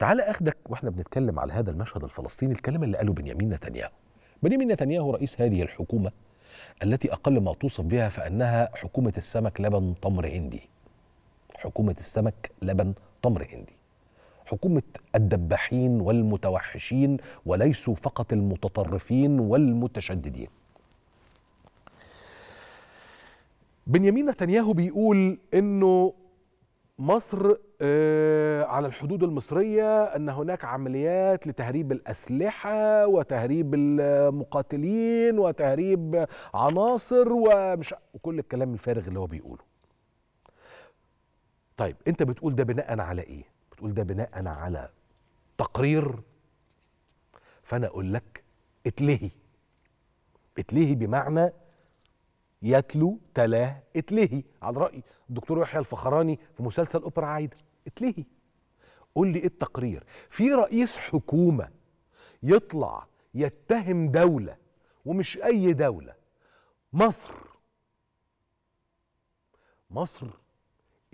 تعال اخدك واحنا بنتكلم على هذا المشهد الفلسطيني الكلام اللي قاله بنيامين نتنياهو بنيامين نتنياهو رئيس هذه الحكومه التي اقل ما توصف بها فانها حكومه السمك لبن تمر هندي حكومه السمك لبن تمر هندي حكومه الدباحين والمتوحشين وليسوا فقط المتطرفين والمتشددين بنيامين نتنياهو بيقول انه مصر آه، على الحدود المصرية أن هناك عمليات لتهريب الأسلحة وتهريب المقاتلين وتهريب عناصر ومش وكل الكلام الفارغ اللي هو بيقوله طيب أنت بتقول ده بناء على إيه؟ بتقول ده بناء على تقرير فأنا أقول لك اتلهي اتلهي بمعنى يتلو تلاه اتلهي على رأي الدكتور يحيى الفخراني في مسلسل أوبرا عايده اتلهي قول لي ايه التقرير في رئيس حكومه يطلع يتهم دوله ومش اي دوله مصر مصر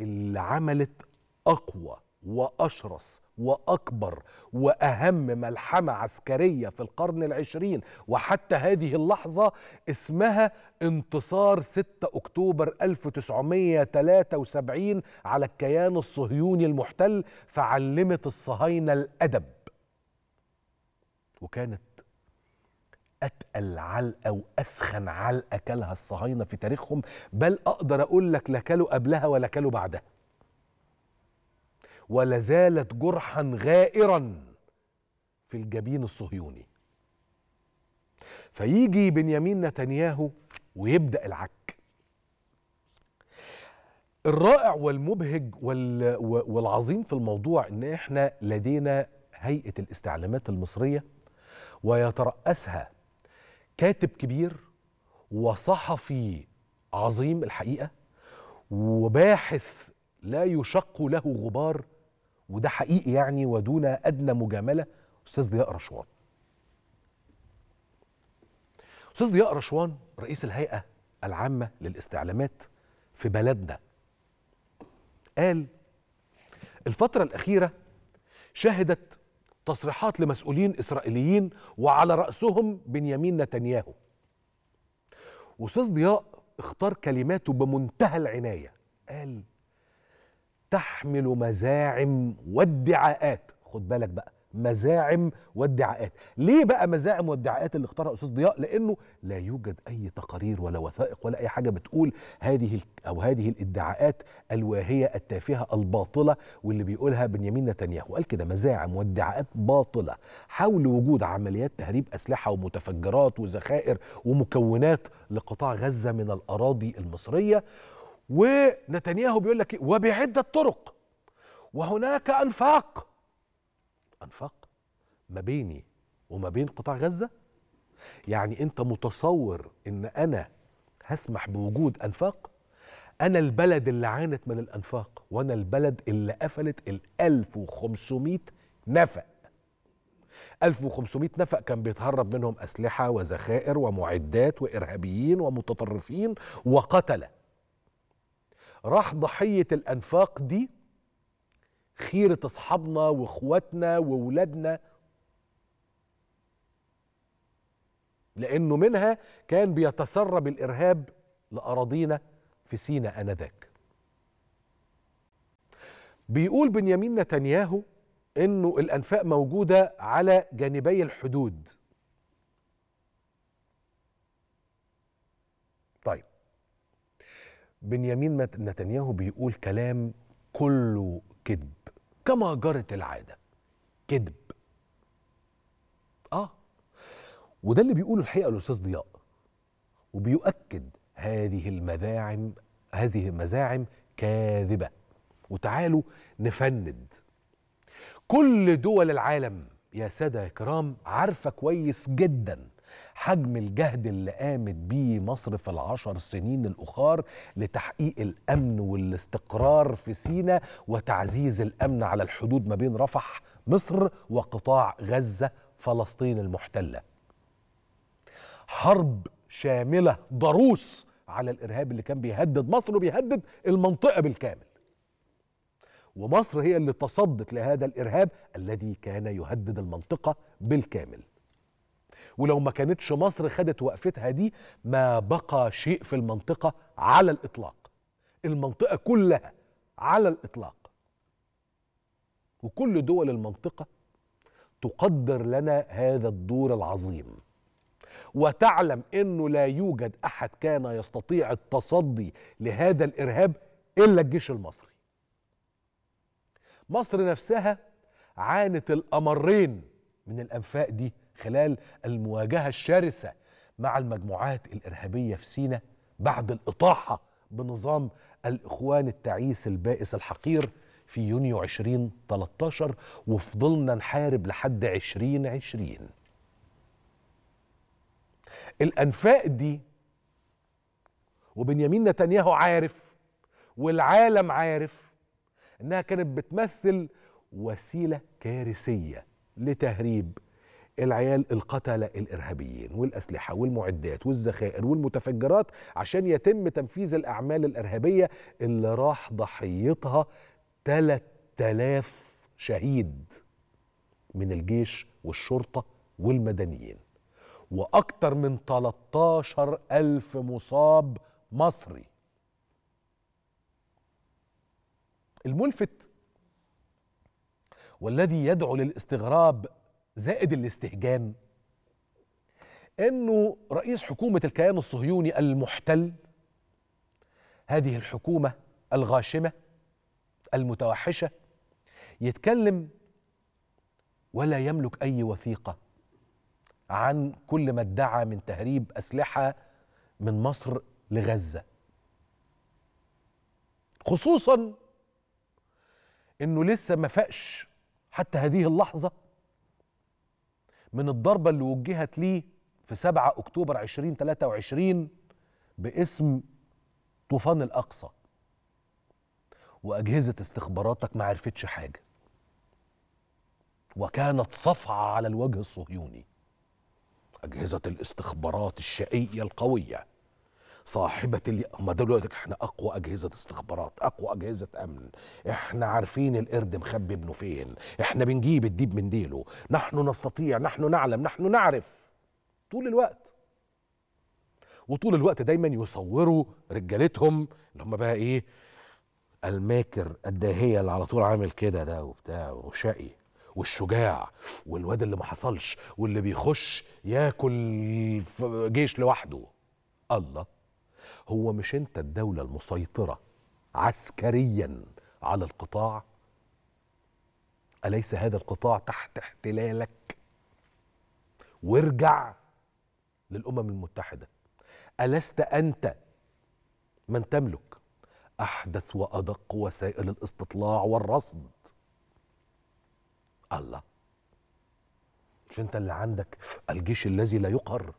اللي عملت اقوى وأشرس وأكبر وأهم ملحمة عسكرية في القرن العشرين وحتى هذه اللحظة اسمها انتصار 6 أكتوبر 1973 على الكيان الصهيوني المحتل فعلمت الصهاينة الأدب وكانت اتقل علقه واسخن علقه كلها الصهاينه في تاريخهم بل اقدر اقول لك لا كلوا قبلها ولا كلوا بعدها ولا زالت جرحا غائرا في الجبين الصهيوني فيجي بنيامين نتنياهو ويبدا العك الرائع والمبهج وال... والعظيم في الموضوع ان احنا لدينا هيئه الاستعلامات المصريه ويتراسها كاتب كبير وصحفي عظيم الحقيقه وباحث لا يشق له غبار وده حقيقي يعني ودون ادنى مجامله استاذ ضياء رشوان استاذ ضياء رشوان رئيس الهيئه العامه للاستعلامات في بلدنا قال الفتره الاخيره شهدت تصريحات لمسؤولين اسرائيليين وعلى راسهم بنيامين نتنياهو واستاذ ضياء اختار كلماته بمنتهى العنايه قال تحمل مزاعم وادعاءات خد بالك بقى مزاعم وادعاءات ليه بقى مزاعم وادعاءات اللي اختارها استاذ ضياء لانه لا يوجد اي تقارير ولا وثائق ولا اي حاجه بتقول هذه او هذه الادعاءات الواهيه التافهه الباطله واللي بيقولها بنيامين نتنياهو قال كده مزاعم وادعاءات باطله حول وجود عمليات تهريب اسلحه ومتفجرات وذخائر ومكونات لقطاع غزه من الاراضي المصريه ونتنياهو بيقول لك إيه؟ وبعده طرق وهناك انفاق انفاق ما بيني وما بين قطاع غزه يعني انت متصور ان انا هسمح بوجود انفاق انا البلد اللي عانت من الانفاق وانا البلد اللي قفلت ال 1500 نفق 1500 نفق كان بيتهرب منهم اسلحه وذخائر ومعدات وارهابيين ومتطرفين وقتله راح ضحية الأنفاق دي خيرة أصحابنا وإخواتنا وولادنا لأنه منها كان بيتسرب الإرهاب لأراضينا في سينا آنذاك بيقول بنيامين نتنياهو انه الانفاق موجوده على جانبي الحدود بنيامين نتنياهو بيقول كلام كله كذب كما جرت العاده كذب اه وده اللي بيقوله الحقيقه الاستاذ ضياء وبيؤكد هذه المذاعم هذه المزاعم كاذبه وتعالوا نفند كل دول العالم يا ساده يا كرام عارفه كويس جدا حجم الجهد اللي قامت بيه مصر في العشر سنين الأخار لتحقيق الأمن والاستقرار في سيناء وتعزيز الأمن على الحدود ما بين رفح مصر وقطاع غزة فلسطين المحتلة حرب شاملة ضروس على الإرهاب اللي كان بيهدد مصر وبيهدد المنطقة بالكامل ومصر هي اللي تصدت لهذا الارهاب الذي كان يهدد المنطقه بالكامل ولو ما كانتش مصر خدت وقفتها دي ما بقى شيء في المنطقة على الإطلاق المنطقة كلها على الإطلاق وكل دول المنطقة تقدر لنا هذا الدور العظيم وتعلم انه لا يوجد احد كان يستطيع التصدي لهذا الارهاب الا الجيش المصري مصر نفسها عانت الامرين من الانفاق دي خلال المواجهة الشرسة مع المجموعات الإرهابية في سينا بعد الإطاحة بنظام الإخوان التعيس البائس الحقير في يونيو 2013 وفضلنا نحارب لحد 2020 الأنفاق دي وبنيامين نتنياهو عارف والعالم عارف انها كانت بتمثل وسيله كارثيه لتهريب العيال القتلة الإرهابيين والأسلحة والمعدات والذخائر والمتفجرات عشان يتم تنفيذ الأعمال الإرهابية اللي راح ضحيتها 3000 شهيد من الجيش والشرطة والمدنيين وأكتر من 13 ألف مصاب مصري الملفت والذي يدعو للاستغراب زائد الاستهجان انه رئيس حكومه الكيان الصهيوني المحتل هذه الحكومه الغاشمه المتوحشه يتكلم ولا يملك اي وثيقه عن كل ما ادعى من تهريب اسلحه من مصر لغزه خصوصا انه لسه ما فاقش حتى هذه اللحظه من الضربة اللي وجهت ليه في 7 أكتوبر 2023 باسم طوفان الأقصى وأجهزة استخباراتك ما عرفتش حاجة وكانت صفعة على الوجه الصهيوني أجهزة الاستخبارات الشقية القوية صاحبه هم دول دلوقتي احنا اقوى اجهزه استخبارات اقوى اجهزه امن احنا عارفين القرد مخبي ابنه فين احنا بنجيب الديب من ديله نحن نستطيع نحن نعلم نحن نعرف طول الوقت وطول الوقت دايما يصوروا رجالتهم اللي هم بقى ايه الماكر الداهيه اللي على طول عامل كده ده وبتاع وشقي والشجاع والواد اللي ما حصلش واللي بيخش ياكل جيش لوحده الله هو مش انت الدوله المسيطره عسكريا على القطاع اليس هذا القطاع تحت احتلالك وارجع للامم المتحده الست انت من تملك احدث وادق وسائل الاستطلاع والرصد الله مش انت اللي عندك الجيش الذي لا يقهر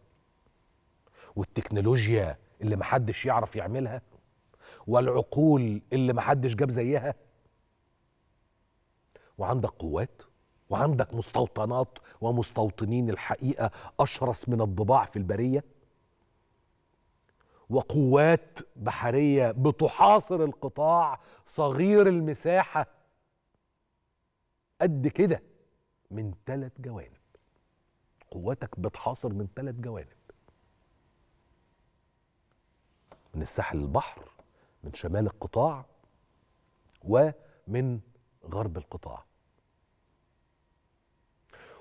والتكنولوجيا اللي محدش يعرف يعملها والعقول اللي محدش جاب زيها وعندك قوات وعندك مستوطنات ومستوطنين الحقيقه اشرس من الضباع في البريه وقوات بحريه بتحاصر القطاع صغير المساحه قد كده من ثلاث جوانب قواتك بتحاصر من ثلاث جوانب من الساحل البحر من شمال القطاع ومن غرب القطاع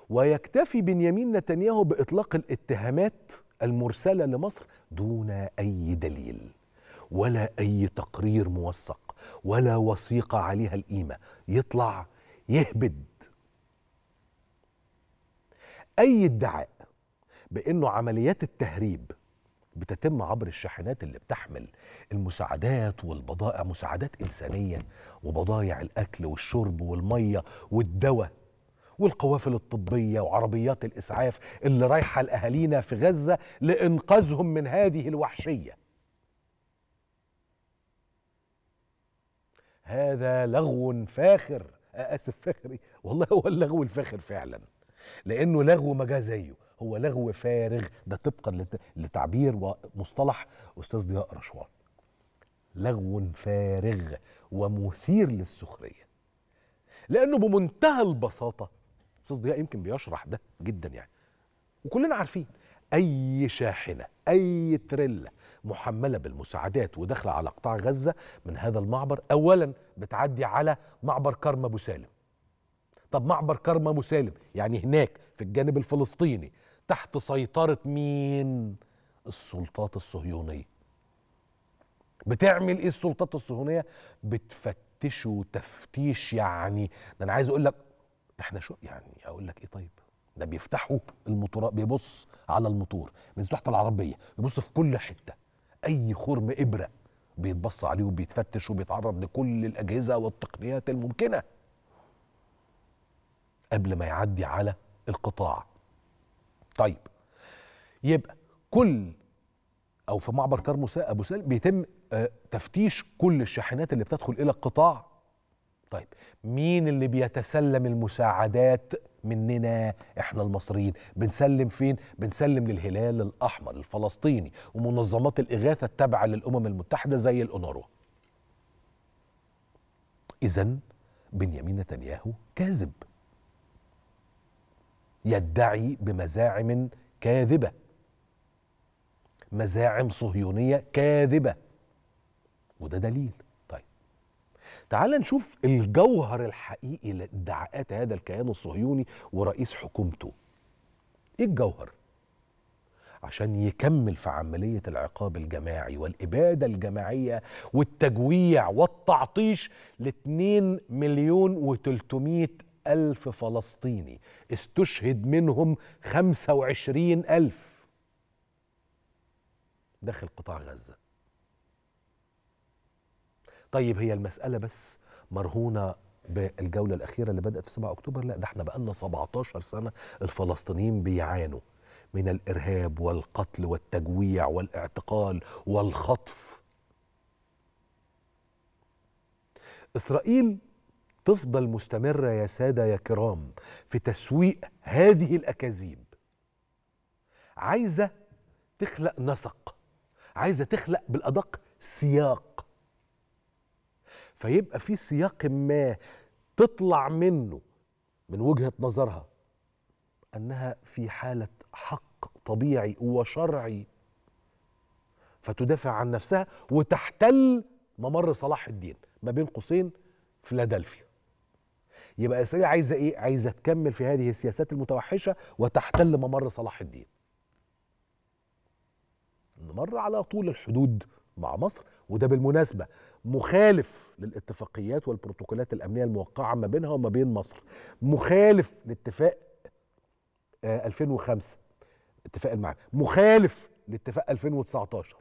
ويكتفي بنيامين نتنياهو باطلاق الاتهامات المرسله لمصر دون اي دليل ولا اي تقرير موثق ولا وثيقه عليها القيمه يطلع يهبد اي ادعاء بانه عمليات التهريب بتتم عبر الشاحنات اللي بتحمل المساعدات والبضائع مساعدات إنسانية وبضائع الأكل والشرب والمية والدواء والقوافل الطبية وعربيات الإسعاف اللي رايحة لأهالينا في غزة لإنقاذهم من هذه الوحشية هذا لغو فاخر آسف فخري والله هو اللغو الفاخر فعلا لأنه لغو ما زيه هو لغو فارغ ده طبقا لتعبير ومصطلح استاذ ضياء رشوان لغو فارغ ومثير للسخريه لانه بمنتهى البساطه استاذ ضياء يمكن بيشرح ده جدا يعني وكلنا عارفين اي شاحنه اي تريلا محمله بالمساعدات وداخله على قطاع غزه من هذا المعبر اولا بتعدي على معبر كرم ابو سالم طب معبر كرم ابو سالم يعني هناك في الجانب الفلسطيني تحت سيطرة مين؟ السلطات الصهيونية بتعمل ايه السلطات الصهيونية؟ بتفتشوا تفتيش يعني ده انا عايز اقول لك احنا شو يعني اقول لك ايه طيب؟ ده بيفتحوا الموتورات بيبص على الموتور بيبص تحت العربية بيبص في كل حتة أي خرم إبرة بيتبص عليه وبيتفتش وبيتعرض لكل الأجهزة والتقنيات الممكنة قبل ما يعدي على القطاع طيب يبقى كل او في معبر كرم ابو سالم بيتم آه، تفتيش كل الشاحنات اللي بتدخل الى القطاع طيب مين اللي بيتسلم المساعدات مننا احنا المصريين بنسلم فين بنسلم للهلال الاحمر الفلسطيني ومنظمات الاغاثه التابعه للامم المتحده زي الاونروا اذا بنيامين نتنياهو كاذب يدعي بمزاعم كاذبه مزاعم صهيونيه كاذبه وده دليل طيب تعال نشوف الجوهر الحقيقي لادعاءات هذا الكيان الصهيوني ورئيس حكومته ايه الجوهر عشان يكمل في عملية العقاب الجماعي والإبادة الجماعية والتجويع والتعطيش ل 2 مليون و 300 ألف فلسطيني استشهد منهم وعشرين ألف داخل قطاع غزة طيب هي المسألة بس مرهونة بالجولة الأخيرة اللي بدأت في 7 أكتوبر لا ده احنا بقالنا 17 سنة الفلسطينيين بيعانوا من الإرهاب والقتل والتجويع والاعتقال والخطف إسرائيل تفضل مستمرة يا سادة يا كرام في تسويق هذه الأكاذيب عايزة تخلق نسق عايزة تخلق بالأدق سياق فيبقى في سياق ما تطلع منه من وجهة نظرها أنها في حالة حق طبيعي وشرعي فتدافع عن نفسها وتحتل ممر صلاح الدين ما بين قوسين فيلادلفيا يبقى اسرائيل عايزه ايه عايزه تكمل في هذه السياسات المتوحشه وتحتل ممر صلاح الدين الممر على طول الحدود مع مصر وده بالمناسبه مخالف للاتفاقيات والبروتوكولات الامنيه الموقعه ما بينها وما بين مصر مخالف لاتفاق 2005 آه، اتفاق المعامل مخالف لاتفاق 2019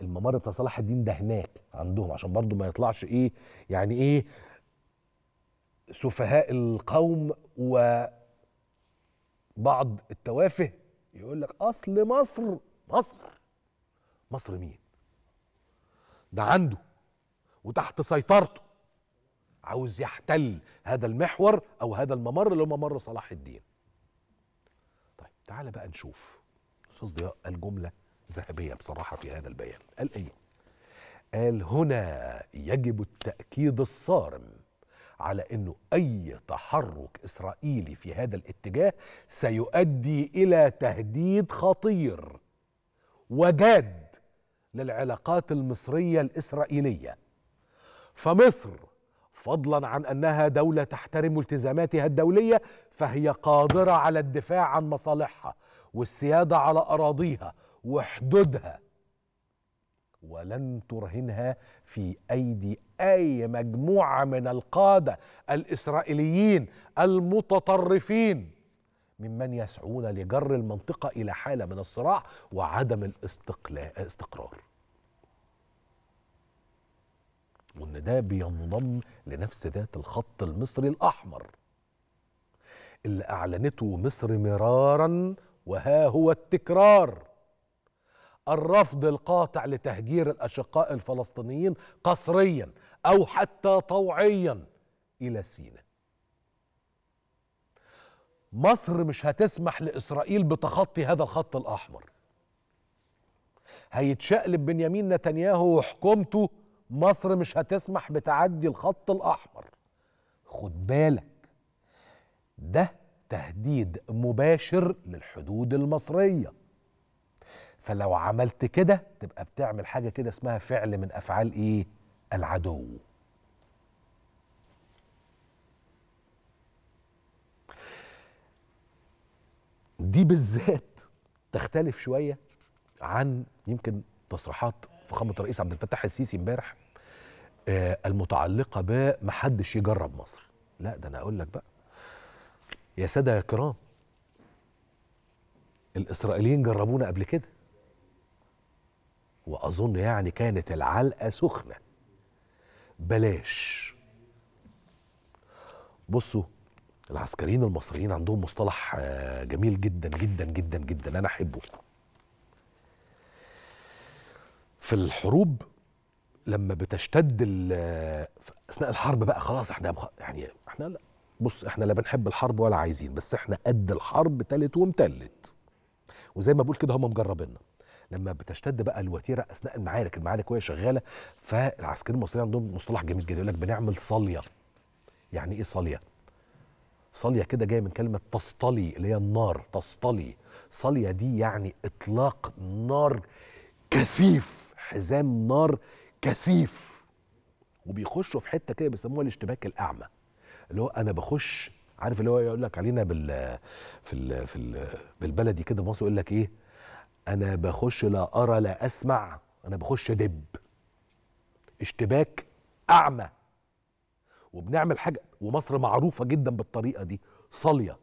الممر بتاع صلاح الدين ده هناك عندهم عشان برضو ما يطلعش ايه يعني ايه سفهاء القوم وبعض التوافه يقول لك اصل مصر مصر مصر مين ده عنده وتحت سيطرته عاوز يحتل هذا المحور او هذا الممر اللي هو ممر صلاح الدين طيب تعالى بقى نشوف استاذ ضياء قال جمله ذهبيه بصراحه في هذا البيان قال ايه قال هنا يجب التاكيد الصارم على انه اي تحرك اسرائيلي في هذا الاتجاه سيؤدي الى تهديد خطير وجاد للعلاقات المصريه الاسرائيليه فمصر فضلا عن انها دوله تحترم التزاماتها الدوليه فهي قادره على الدفاع عن مصالحها والسياده على اراضيها وحدودها ولن ترهنها في ايدي اي مجموعه من القاده الاسرائيليين المتطرفين ممن يسعون لجر المنطقه الى حاله من الصراع وعدم الاستقرار وان ده بينضم لنفس ذات الخط المصري الاحمر اللي اعلنته مصر مرارا وها هو التكرار الرفض القاطع لتهجير الاشقاء الفلسطينيين قسريا أو حتى طوعيا إلى سيناء مصر مش هتسمح لإسرائيل بتخطي هذا الخط الأحمر هيتشقلب بنيامين نتنياهو وحكومته مصر مش هتسمح بتعدي الخط الأحمر خد بالك ده تهديد مباشر للحدود المصرية فلو عملت كده تبقى بتعمل حاجة كده اسمها فعل من أفعال إيه؟ العدو دي بالذات تختلف شويه عن يمكن تصريحات فخامه الرئيس عبد الفتاح السيسي امبارح آه، المتعلقه بمحدش يجرب مصر لا ده انا اقول لك بقى يا ساده يا كرام الاسرائيليين جربونا قبل كده واظن يعني كانت العلقه سخنه بلاش بصوا العسكريين المصريين عندهم مصطلح آه، جميل جدا جدا جدا جدا انا احبه في الحروب لما بتشتد آه، اثناء الحرب بقى خلاص احنا يعني احنا لا بص احنا لا بنحب الحرب ولا عايزين بس احنا قد الحرب تلت ومتلت وزي ما بقول كده هم مجربيننا لما بتشتد بقى الوتيره اثناء المعارك المعارك وهي شغاله فالعسكريين المصريين عندهم مصطلح جميل جدا يقول لك بنعمل صليه يعني ايه صليه صليه كده جايه من كلمه تصطلي اللي هي النار تصطلي صليه دي يعني اطلاق نار كثيف حزام نار كثيف وبيخشوا في حته كده بيسموها الاشتباك الاعمى اللي هو انا بخش عارف اللي هو يقول لك علينا بال في في بالبلدي كده مصر يقول لك ايه انا بخش لا ارى لا اسمع انا بخش ادب اشتباك اعمى وبنعمل حاجه ومصر معروفه جدا بالطريقه دي صاليه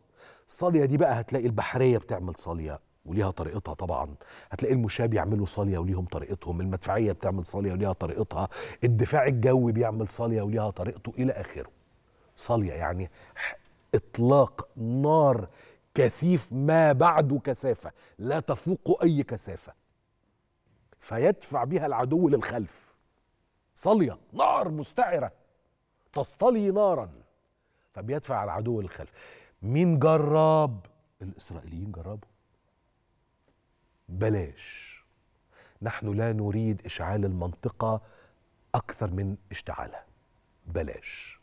صاليه دي بقى هتلاقي البحريه بتعمل صاليه وليها طريقتها طبعا هتلاقي المشاة بيعملوا صالية وليهم طريقتهم المدفعية بتعمل صالية وليها طريقتها الدفاع الجوي بيعمل صالية وليها طريقته إلى آخره صالية يعني إطلاق نار كثيف ما بعده كثافة لا تفوق أي كثافة فيدفع بها العدو للخلف صلية نار مستعرة تصطلي نارا فبيدفع العدو للخلف مين جرب الإسرائيليين جربوا بلاش نحن لا نريد إشعال المنطقة أكثر من اشتعالها بلاش